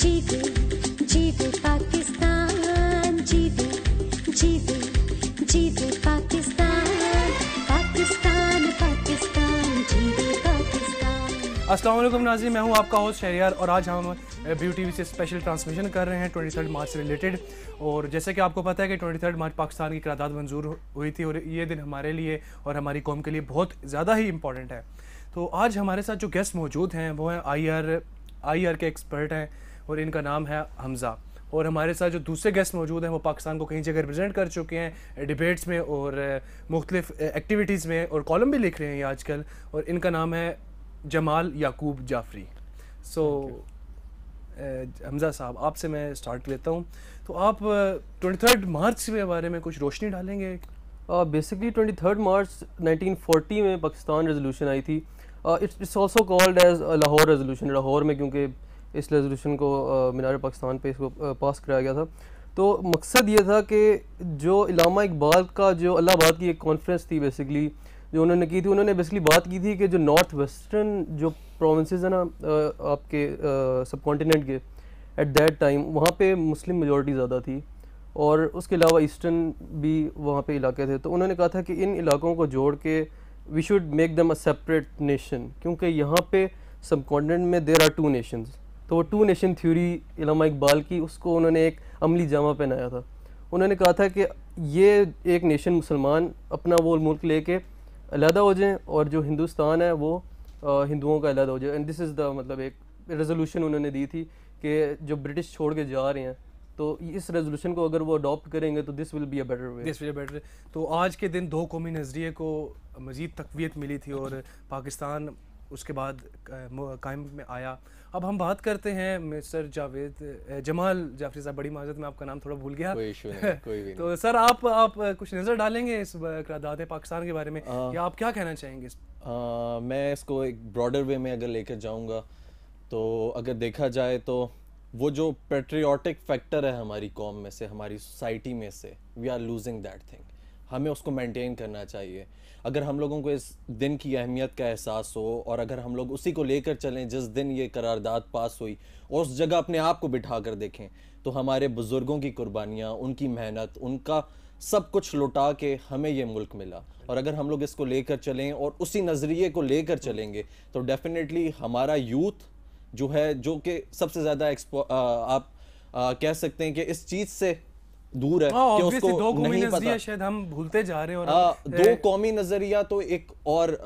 जीवे असलम नाजी मैं हूँ आपका होस्ट शहरियार और आज हम ब्यू टी से स्पेशल ट्रांसमिशन कर रहे हैं ट्वेंटी थर्ड मार्च से रिलेटेड और जैसे कि आपको पता है कि ट्वेंटी थर्ड मार्च पाकिस्तान की करारदाद मंजूर हुई थी और ये दिन हमारे लिए और हमारी कौम के लिए बहुत ज़्यादा ही इंपॉर्टेंट है तो आज हमारे साथ जो गेस्ट मौजूद हैं वो हैं आई आर आई आर के एक्सपर्ट हैं और इनका नाम है हमज़ा और हमारे साथ जो दूसरे गेस्ट मौजूद हैं वो पाकिस्तान को कहीं जगह रिप्रेजेंट कर चुके हैं डिबेट्स में और मुख्तलिफ एक्टिविटीज़ में और कॉलम भी लिख रहे हैं ये आजकल और इनका नाम है जमाल याकूब जाफरी सो so, हमज़ा साहब आपसे मैं स्टार्ट लेता हूँ तो आप ट्वेंटी थर्ड मार्च के बारे में कुछ रोशनी डालेंगे बेसिकली ट्वेंटी थर्ड मार्च 1940 में पाकिस्तान रेजोल्यूशन आई थी it's it's also called as Lahore resolution Lahore में क्योंकि इस रेजोल्यूशन को मीनार पाकिस्तान पे इसको पास कराया गया था तो मकसद ये था कि जो इलामा इकबाल का जो अलाहाबाद की एक कॉन्फ्रेंस थी बेसिकली जो उन्होंने की थी उन्होंने बेसिकली बात की थी कि जो नॉर्थ वेस्टर्न जो प्रोविंस है ना आपके सब कॉन्टीनेंट के एट दैट टाइम वहाँ पे मुस्लिम मेजोरिटी ज़्यादा थी और उसके अलावा ईस्टर्न भी वहाँ पे इलाके थे तो उन्होंने कहा था कि इन इलाकों को जोड़ के we should make them a separate nation क्योंकि यहाँ पे सब कॉन्टीनेंट में देर आर टू नेशंस तो वो two nation theory Allama Iqbal की उसको उन्होंने एक अमली जामा पहनाया था उन्होंने कहा था कि ये एक नेशन मुसलमान अपना वो मुल्क लेके अलहदा हो जाएँ और जो हिंदुस्तान है वो हिंदुओं का अलहदा हो जाए एंड दिस इज़ द मतलब एक रेजोल्यूशन उन्होंने दी थी कि जो ब्रिटिश छोड़ के जा रहे हैं तो इस रेजोल्यूशन को अगर वो अडॉप्ट करेंगे तो this will be a better way this will better तो आज के दिन दो कौमी नज़रिए को मज़ीद तकवीत मिली थी और पाकिस्तान उसके बाद कायम में आया अब हम बात करते हैं मिस्टर जावेद जमाल जाफरी साहब बड़ी माजत में आपका नाम थोड़ा भूल गया कोई इशू नहीं कोई भी तो नहीं। तो सर आप आप कुछ नज़र डालेंगे इस करारदाद पाकिस्तान के बारे में आ, या आप क्या कहना चाहेंगे इस आ, मैं इसको एक ब्रॉडर वे में अगर लेकर जाऊंगा तो अगर देखा जाए तो वो जो पेट्रियाटिक फैक्टर है हमारी कॉम में से हमारी सोसाइटी में से we are losing that thing हमें उसको मेंटेन करना चाहिए अगर हम लोगों को इस दिन की अहमियत का एहसास हो और अगर हम लोग उसी को लेकर चलें जिस दिन ये करारदाद पास हुई और उस जगह अपने आप को बिठा कर देखें तो हमारे बुज़ुर्गों की कुर्बानियाँ उनकी मेहनत उनका सब कुछ लुटा के हमें ये मुल्क मिला और अगर हम लोग इसको लेकर चलें और उसी नज़रिए को लेकर चलेंगे तो डेफिनेटली हमारा यूथ जो है जो कि सबसे ज़्यादा आप आ, कह सकते हैं कि इस चीज़ से दूर है आ, हाँ, कि उसको नहीं पता शायद हम भूलते जा रहे हैं और आ, हाँ, दो कौमी नजरिया तो एक और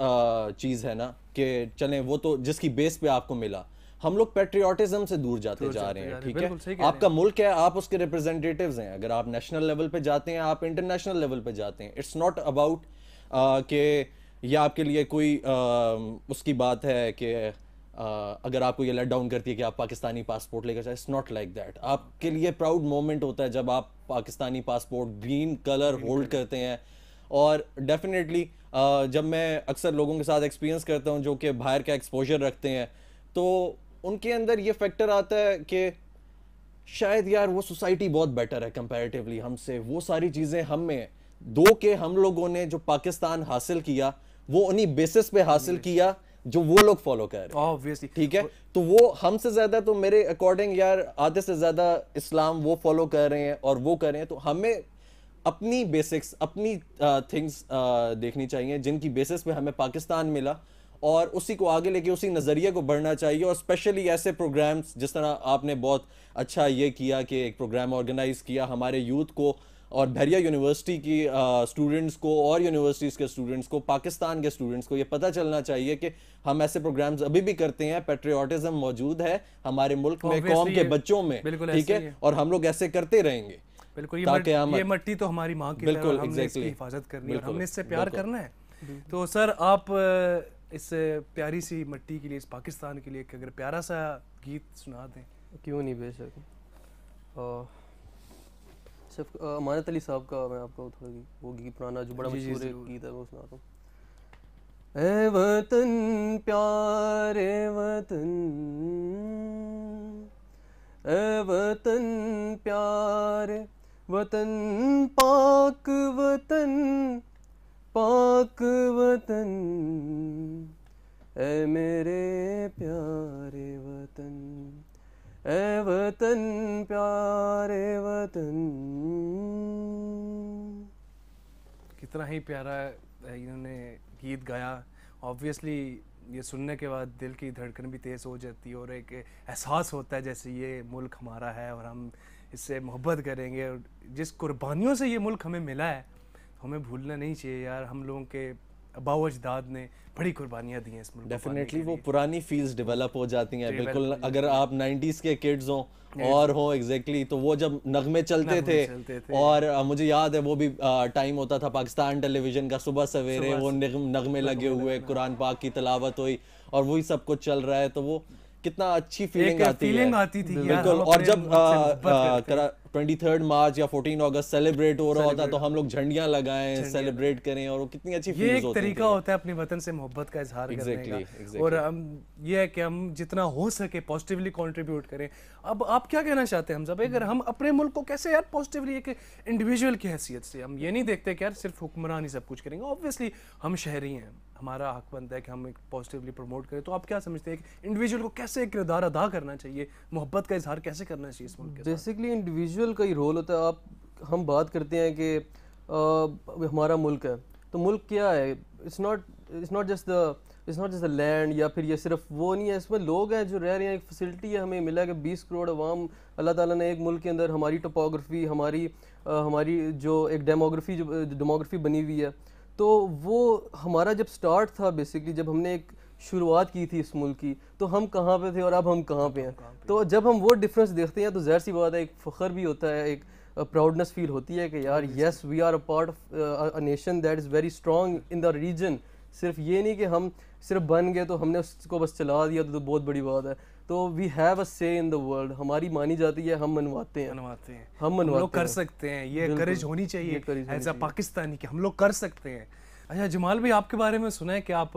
चीज है ना कि चले वो तो जिसकी बेस पे आपको मिला हम लोग पेट्रियाटिज्म से दूर जाते दूर जा, जा रहे हैं ठीक है आपका मुल्क है आप उसके रिप्रेजेंटेटिव्स हैं अगर आप नेशनल लेवल पे जाते हैं आप इंटरनेशनल लेवल पे जाते हैं इट्स नॉट अबाउट के ये आपके लिए कोई उसकी बात है कि अगर आपको ये लेट डाउन करती है कि आप पाकिस्तानी पासपोर्ट लेकर जाए इट्स नॉट लाइक दैट आपके लिए प्राउड मोमेंट होता है जब आप Pakistani passport green colour hold करते हैं और डेफिनेटली uh, जब मैं अक्सर लोगों के साथ एक्सपीरियंस करता हूँ जो कि बाहर का एक्सपोजर रखते हैं तो उनके अंदर ये फैक्टर आता है कि शायद यार वो सोसाइटी बहुत बेटर है कंपेरेटिवली हमसे वो सारी चीज़ें हम में दो के हम लोगों ने जो पाकिस्तान हासिल किया वो उन्हीं बेसिस पे हासिल किया जो वो लोग फॉलो कर रहे हैं ठीक है तो वो हमसे ज्यादा तो मेरे अकॉर्डिंग यार आधे से ज्यादा इस्लाम वो फॉलो कर रहे हैं और वो कर रहे हैं तो हमें अपनी बेसिक्स अपनी थिंग्स देखनी चाहिए जिनकी बेसिस पे हमें पाकिस्तान मिला और उसी को आगे लेके उसी नज़रिए को बढ़ना चाहिए और स्पेशली ऐसे प्रोग्राम्स जिस तरह आपने बहुत अच्छा ये किया कि एक प्रोग्राम ऑर्गेनाइज़ किया हमारे यूथ को और भैरिया यूनिवर्सिटी की स्टूडेंट्स को और यूनिवर्सिटीज़ के स्टूडेंट्स को पाकिस्तान के स्टूडेंट्स को ये पता चलना चाहिए कि हम ऐसे प्रोग्राम्स अभी भी करते हैं पेट्रियाटिज़म मौजूद है हमारे मुल्क में कौम के बच्चों में ठीक है और हम लोग ऐसे करते रहेंगे बिल्कुल ये, ये मट्टी तो हमारी माँ की बिल्कुल हमने हिफाजत करनी है हमने इससे प्यार करना है तो सर आप इस प्यारी सी मट्टी के लिए इस पाकिस्तान के लिए अगर प्यारा सा गीत सुना दें क्यों नहीं बेशक सिर्फ अमानत अली साहब का मैं आपको थोड़ा वो गीत पुराना जो बड़ा मशहूर गीत है वो सुनाता हूँ ए वतन प्यारे वतन ए वतन प्यारे वतन पाक वतन पाक वतन ए मेरे प्यारे वतन ए वतन प्यारे वतन कितना ही प्यारा इन्होंने गीत गाया ऑब्वियसली ये सुनने के बाद दिल की धड़कन भी तेज़ हो जाती है और एक एहसास होता है जैसे ये मुल्क हमारा है और हम इससे मोहब्बत करेंगे और जिस कुर्बानियों से ये मुल्क हमें मिला है तो हमें भूलना नहीं चाहिए यार हम लोगों के बाऊ अजदाद ने बड़ी कुर्बानियाँ दी हैं इस मुल्क डेफिनेटली वो पुरानी फील्स डेवलप हो जाती हैं बिल्कुल अगर आप 90s के किड्स हों और हो एग्जैक्टली exactly, तो वो जब नगमे चलते, नगमे थे, चलते थे और आ, मुझे याद है वो भी टाइम होता था पाकिस्तान टेलीविजन का सुबह सवेरे वो नगमे लगे हुए कुरान पाक की तलावत हुई और वही सब कुछ चल रहा है तो वो कितना अच्छी फीलिंग आती है फीलिंग आती थी बिल्कुल और जब 23 मार्च या 14 अगस्त सेलिब्रेट हो रहा होता तो हम लोग झंडियां लगाएं सेलिब्रेट करें और वो कितनी अच्छी ये एक तरीका होता है अपने वतन से मोहब्बत का इजहार exactly, करने का exactly. और हम ये है कि हम जितना हो सके पॉजिटिवली कंट्रीब्यूट करें अब आप क्या कहना चाहते हैं हमजा भाई अगर हम अपने मुल्क को कैसे यार पॉजिटिवली एक इंडिविजुअल की हैसियत से हम ये नहीं देखते कि यार सिर्फ हुक्मरान ही सब कुछ करेंगे ऑब्वियसली हम शहरी हैं हमारा हक बनता है कि हम एक पॉजिटिवली प्रमोट करें तो आप क्या समझते हैं इंडिविजुअल को कैसे किरदार अदा करना चाहिए मोहब्बत का इजहार कैसे करना चाहिए इस मुल्क बेसिकली इंडिविजुअल इंडिविजुअल का ही रोल होता है आप हम बात करते हैं कि आ, हमारा मुल्क है तो मुल्क क्या है it's not it's not just the it's not just the land या फिर ये सिर्फ वो नहीं है इसमें लोग हैं जो रह रहे हैं एक फैसिलिटी है हमें मिला कि बीस करोड़ अवाम अल्लाह ताला ने एक मुल्क के अंदर हमारी टोपोग्राफी हमारी आ, हमारी जो एक डेमोग्राफी जो डेमोग्राफी बनी हुई है तो वो हमारा जब स्टार्ट था बेसिकली जब हमने एक शुरुआत की थी इस मुल्क की तो हम कहाँ पे थे और अब हम कहाँ पे हैं तो जब हम वो डिफरेंस देखते हैं तो जहर सी बात है एक फ़ख्र भी होता है एक प्राउडनेस फील होती है कि यार yes we are a part of a nation that is very strong in the region सिर्फ ये नहीं कि हम सिर्फ बन गए तो हमने उसको बस चला दिया तो, तो बहुत बड़ी बात है तो वी हैव अ से इन द वर्ल्ड हमारी मानी जाती है हम मनवाते हैं मनवाते हैं हम मनवाते कर सकते हैं ये करेज होनी चाहिए एज अ पाकिस्तानी कि हम लोग कर सकते हैं अच्छा जमाल भाई आपके बारे में सुना है कि आप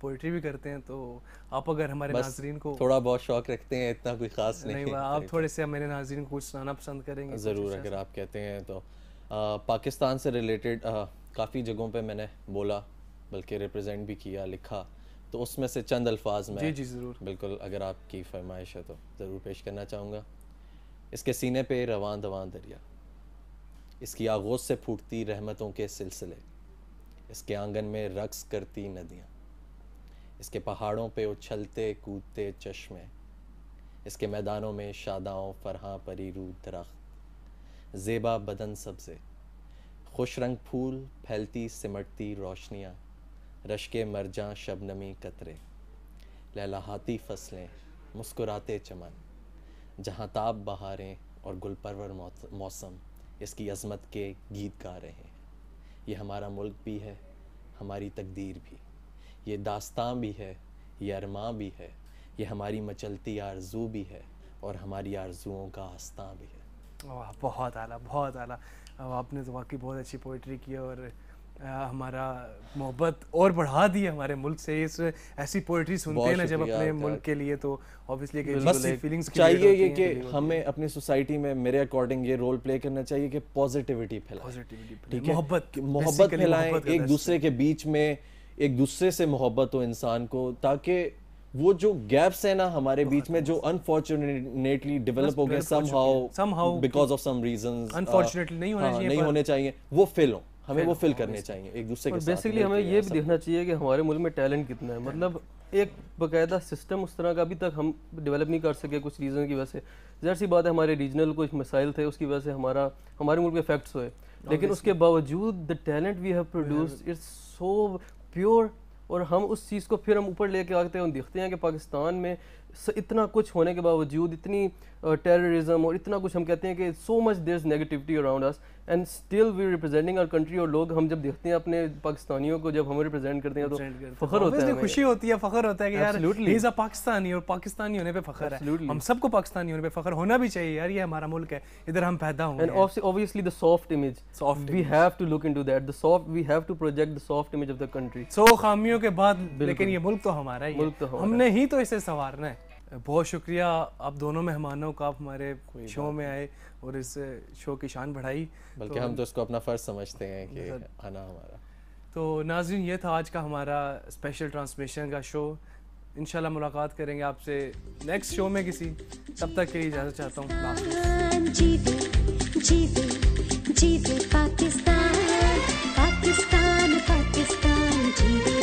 पोइट्री भी करते हैं तो आप अगर हमारे नाजरीन को थोड़ा बहुत शौक रखते हैं इतना कोई खास नहीं, नहीं आप थोड़े से मेरे नाजरीन को कुछ सुनाना पसंद करेंगे ज़रूर अगर आप कहते हैं तो पाकिस्तान से रिलेटेड काफ़ी जगहों पर मैंने बोला बल्कि रिप्रजेंट भी किया लिखा तो उसमें से चंद अल्फाज में जी जी ज़रूर बिल्कुल अगर आपकी फरमाइश है तो ज़रूर पेश करना चाहूँगा इसके सीने पे रवान दवान दरिया इसकी आगोश से फूटती रहमतों के सिलसिले इसके आंगन में रक्स करती नदियाँ इसके पहाड़ों पे उछलते कूदते चश्मे इसके मैदानों में शादाओं फरहा परी रू दरख्त जेबा बदन सब्ज़े खुश रंग फूल फैलती सिमटती रोशनियाँ रश्के मरजा शबनमी कतरे लहलाहाती फसलें मुस्कुराते चमन जहाँ ताप बहारें और गुलपरवर मौसम इसकी अजमत के गीत गा रहे हैं ये हमारा मुल्क भी है हमारी तकदीर भी ये दास्तां भी है ये अरमा भी है ये हमारी मचलती आरजू भी है और हमारी आरजुओं का आस्था भी है वाह बहुत आला बहुत आला आपने तो वाकई बहुत अच्छी पोइट्री की और हमारा मोहब्बत और बढ़ा दी है हमारे मुल्क से इस ऐसी पोइट्री सुनते हैं ना जब अपने मुल्क के लिए तो ऑब्वियसली फीलिंग्स चाहिए ये कि तो हमें अपनी सोसाइटी में मेरे अकॉर्डिंग ये रोल प्ले करना चाहिए कि पॉजिटिविटी फैलाए ठीक है मोहब्बत मोहब्बत फैलाएं एक दूसरे के बीच में एक दूसरे से मोहब्बत हो इंसान को ताकि वो जो गैप्स है ना हमारे बीच में जो अनफॉर्चुनेटली डेवलप हो गए somehow somehow because of some reasons unfortunately नहीं होने हाँ, चाहिए नहीं होने चाहिए वो फिल हो हमें वो फिल करने चाहिए एक दूसरे के बेसिकली हमें ये भी देखना चाहिए कि हमारे मुल्क में टैलेंट कितना है मतलब एक बाकायदा सिस्टम उस तरह का अभी तक हम डेवलप नहीं कर सके कुछ रीज़न की वजह से जहर सी बात है हमारे रीजनल कुछ मिसाइल थे उसकी वजह से हमारा हमारे मुल्क में इफेक्ट्स हुए लेकिन उसके बावजूद the talent we have produce it's so pure और हम उस चीज़ को फिर हम ऊपर लेके आते हैं और देखते हैं कि पाकिस्तान में इतना कुछ होने के बावजूद इतनी टेररिज्म और इतना कुछ हम कहते हैं कि so much there is negativity around us and still we representing our country और लोग हम जब देखते हैं अपने पाकिस्तानियों को जब हम रिप्रेजेंट करते हैं तो फखर होता है खुशी होती है फखर होता है कि यार इज़ अ पाकिस्तानी और पाकिस्तानी होने पे फखर Absolutely. है हम सबको पाकिस्तानी होने पे फखर होना भी चाहिए यार ये हमारा मुल्क है इधर हम पैदा हुए and obviously the soft image soft we have to look into that the soft we have to project the soft image of the country so खामियों के बाद लेकिन ये मुल्क तो हमारा ही है तो हमने ही तो इसे संवारना है बहुत शुक्रिया आप दोनों मेहमानों का आप हमारे शो में आए और इस शो की शान बढ़ाई बल्कि तो हम तो उसको अपना फ़र्ज समझते हैं कि आना हमारा तो नाजिन ये था आज का हमारा स्पेशल ट्रांसमिशन का शो इन मुलाकात करेंगे आपसे नेक्स्ट शो में किसी तब तक के लिए इजाज़त चाहता हूँ हाँ, पाकिस्तान पाकिस्तान पाकिस्तान जीवे